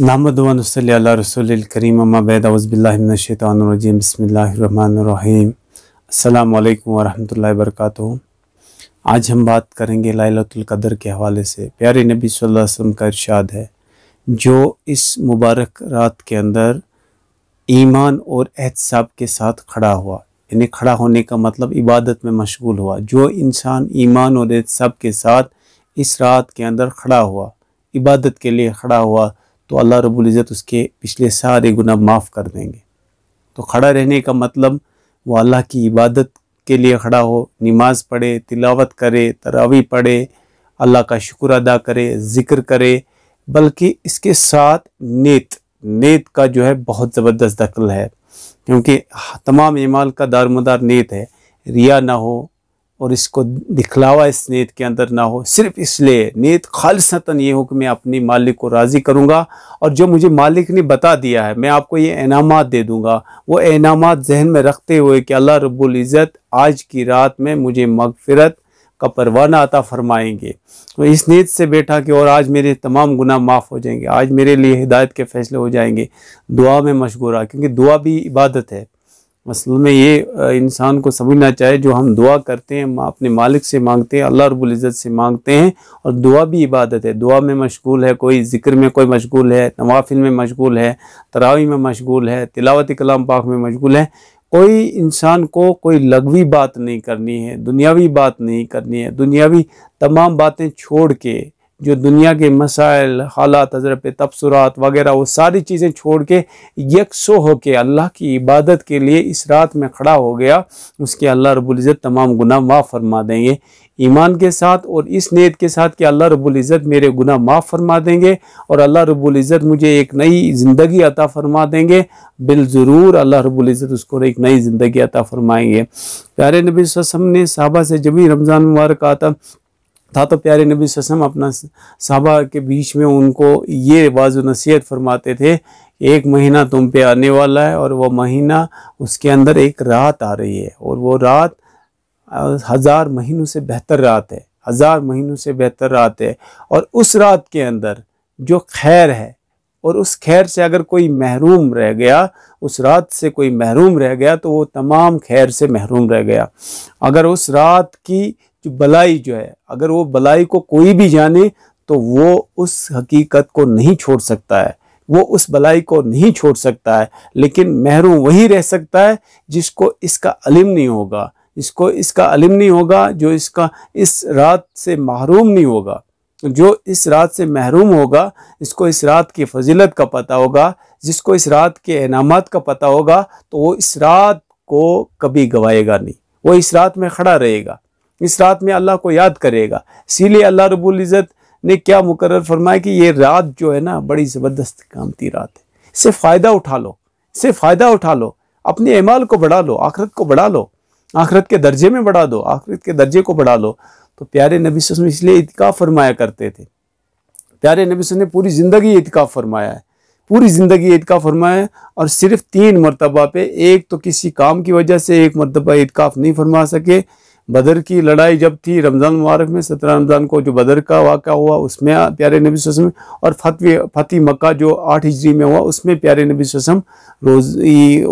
नामदन सल्ला रसोल करीम अम्माबैद अज़बिल्लाशैतरजीम बसमीम अल्लाम वरहमल वर्क आज हम बात करेंगे लालतुल्क़दर के हवाले से प्यारे नबी सल्लल्लाहु अलैहि वसल्लम का इरशाद है जो इस मुबारक रात के अंदर ईमान और एहतसाब के साथ खड़ा हुआ यानी खड़ा होने का मतलब इबादत में मशगूल हुआ जो इंसान ईमान और एहतसाब के साथ इस रात के अंदर खड़ा हुआ इबादत के लिए खड़ा हुआ तो अल्लाह रबुल्ज़त उसके पिछले सारे गुनाह माफ़ कर देंगे तो खड़ा रहने का मतलब वो अल्लाह की इबादत के लिए खड़ा हो नमाज़ पढ़े तिलावत करे तरावी पढ़े अल्लाह का शुक्र अदा करे ज़िक्र करे बल्कि इसके साथ नेत नेत का जो है बहुत ज़बरदस्त दखल है क्योंकि तमाम इमाल का दारमदार नेत है रिया ना हो और इसको दिखलावा इस नीत के अंदर ना हो सिर्फ इसलिए नीत खालसतन ये हो कि मैं अपनी मालिक को राज़ी करूँगा और जो मुझे मालिक ने बता दिया है मैं आपको ये इनामत दे दूँगा वो इनामत जहन में रखते हुए कि अल्लाह रब्बुल इज़्ज़त आज की रात में मुझे मगफरत का परवाना अता फरमाएंगे तो इस नीत से बैठा कि और आज मेरे तमाम गुना माफ़ हो जाएंगे आज मेरे लिए हिदायत के फैसले हो जाएंगे दुआ में मशगूरा क्योंकि दुआ भी इबादत है असल में ये इंसान को समझना चाहिए जो हम दुआ करते हैं अपने मालिक से मांगते हैं अल्लाह रब्बुल इज़्ज़त से मांगते हैं और दुआ भी इबादत है दुआ में मशगूल है कोई ज़िक्र में कोई मशगूल है नवाफिल में मशगूल है तरावी में मशगूल है तिलावत कलाम पाक में मशगूल है कोई इंसान को कोई लगवी बात नहीं करनी है दुनियावी बात नहीं करनी है दुनियावी तमाम बातें छोड़ के जो दुनिया के मसाइल हालात हजरत तबसरात वगैरह वो सारी चीज़ें छोड़ के यकसो होके अल्लाह की इबादत के लिए इस रात में खड़ा हो गया उसके अल्लाह रबुल्ज़त तमाम गुना माफ़ फरमा देंगे ईमान के साथ और इस नीयत के साथ कि अल्लाह रबुल्ज़त मेरे गुना माफ़ फरमा देंगे और अल्लाह रबुल्ज़त मुझे एक नई ज़िंदगी अता फरमा देंगे बिलज़रूर अल्लाह रबुल्ज़त उसको एक नई ज़िंदगी अता फरमाएंगे प्यारे नबी वसम ने साहबा से जब ही रमज़ान मुबारक आता था तो प्यारे नबी ससम अपना साहबा के बीच में उनको ये बाज़ु नसीहत फरमाते थे एक महीना तुम पे आने वाला है और वह महीना उसके अंदर एक रात आ रही है और वो रात हज़ार महीनों से बेहतर रात है हज़ार महीनों से बेहतर रात है और उस रात के अंदर जो खैर है और उस खैर से अगर कोई महरूम रह गया उस रात से कोई महरूम रह गया तो वो तमाम खैर से महरूम रह गया अगर उस रात की कि भलाई जो है अगर वो भलाई को कोई भी जाने तो वो उस हकीकत को नहीं छोड़ सकता है वो उस भलाई को नहीं छोड़ सकता है लेकिन महरूम वही रह सकता है जिसको इसका अलिम नहीं होगा इसको इसका अलिम नहीं होगा जो इसका इस रात से महरूम नहीं होगा जो इस रात से महरूम होगा इसको इस रात की फजीलत का पता होगा जिसको इस रात के इनाम का पता होगा तो वो इस रात को कभी गवाएगा नहीं वो इस रात में खड़ा रहेगा इस रात में अल्लाह को याद करेगा इसीलिए अल्लाह रबुल्ज़त ने क्या मुकर फरमाया कि ये रात जो है ना बड़ी ज़बरदस्त कामती रात है इससे फ़ायदा उठा लो इससे फ़ायदा उठा लो अपने अमाल को बढ़ा लो आखरत को बढ़ा लो आखरत के दर्जे में बढ़ा दो आखरत के दर्जे को बढ़ा लो तो प्यारे नबी सुन इसलिए इतका फरमाया करते थे प्यारे नबी सुन ने पूरी ज़िंदगी इतका फरमाया है पूरी ज़िंदगी इतका फरमाया फरमाया और सिर्फ तीन मरतबा पे एक तो किसी काम की वजह से एक मरतबा इतकाफ़ नहीं फरमा सके बदर की लड़ाई जब थी रमज़ान मुबारक में सत्रह रमज़ान को जो बदर का वाक़ हुआ उसमें प्यारे नबी वसम और फतवी फतह मक्का जो आठ हिजरी में हुआ उसमें प्यारे नबी वसम रोज़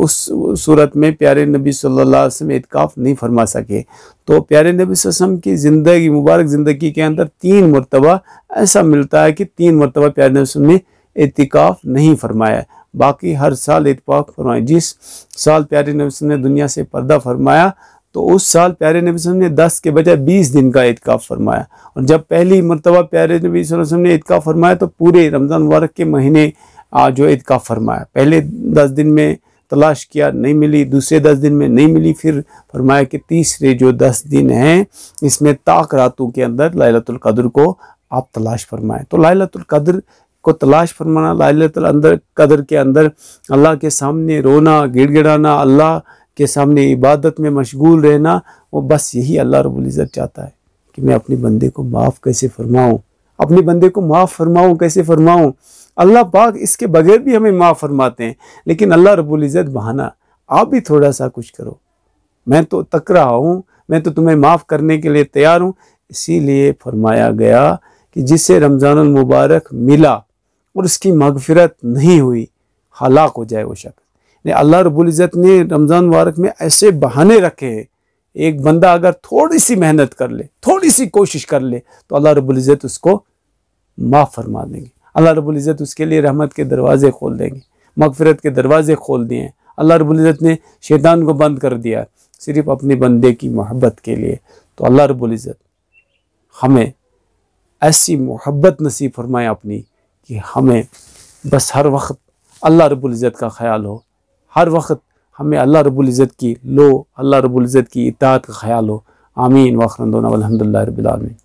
उस सूरत में प्यारे नबी सल्लल्लाहु अलैहि वसल्लम इतकाफ़ नहीं फरमा सके तो प्यारे नबी वसम की ज़िंदगी मुबारक ज़िंदगी के अंदर तीन मरतबा ऐसा मिलता है कि तीन मरतबा प्यारे नबी वसम ने इतकाफ़ नहीं फरमाया बाकी हर साल इतफाक़ फरमाए जिस साल प्यारे नबी ने दुनिया से पर्दा फरमाया तो उस साल प्यारे नबी वसल्लम ने दस के बजाय बीस दिन का इतकाफ़ फरमाया और जब पहली मरतबा प्यारे नबी वसल्लम ने इतकाफ़ फरमाया तो पूरे रमज़ान मुबारक के महीने जो इतकाफ़ फरमाया पहले दस दिन में तलाश किया नहीं मिली दूसरे दस दिन में नहीं मिली फिर फरमाया कि तीसरे जो दस दिन हैं इसमें ताक रातों के अंदर लालतुल्कद्र को आप तलाश फरमाएँ तो लालतुल्कद्र को तलाश फरमाना कदर के अंदर अल्लाह के सामने रोना गिड़गिड़ाना अल्लाह के सामने इबादत में मशगूल रहना वो बस यही अल्लाह रबुल्ज़त चाहता है कि मैं अपने बंदे को माफ़ कैसे फरमाऊँ अपने बंदे को माफ़ फरमाऊँ कैसे फरमाऊँ अल्लाह पाक इसके बगैर भी हमें माफ़ फरमाते हैं लेकिन अल्लाह रबुल्ज़त बहाना आप भी थोड़ा सा कुछ करो मैं तो तक रहा हूँ मैं तो तुम्हें माफ़ करने के लिए तैयार हूँ इसीलिए फरमाया गया कि जिससे रमज़ान मुबारक मिला और उसकी मगफरत नहीं हुई हलाक हो जाए वो शख्स ने अल्लाह इज़्ज़त ने रमज़ान मुबारक में ऐसे बहाने रखे हैं एक बंदा अगर थोड़ी सी मेहनत कर ले थोड़ी सी कोशिश कर ले तो अल्लाह इज़्ज़त उसको माफ़ फरमा देंगे अल्लाह इज़्ज़त उसके लिए रहमत के दरवाज़े खोल देंगे मगफरत के दरवाज़े खोल दिए हैं अल्लाह रबुल्ज़त ने शैतान को बंद कर दिया सिर्फ अपने बंदे की मोहब्बत के लिए तो अल्लाह रबुल्ज़त हमें ऐसी मोहब्बत नसीब फरमाए अपनी कि हमें बस हर वक्त अल्लाह रबुल्ज़त का ख्याल हो हर वक्त हमें अल्लाह रबुल्ज़त की लो अल्लाह रबुल्ज़त की इतात का ख्याल हो आमीन वखरदोना अलहमदिल्ला रबालमीन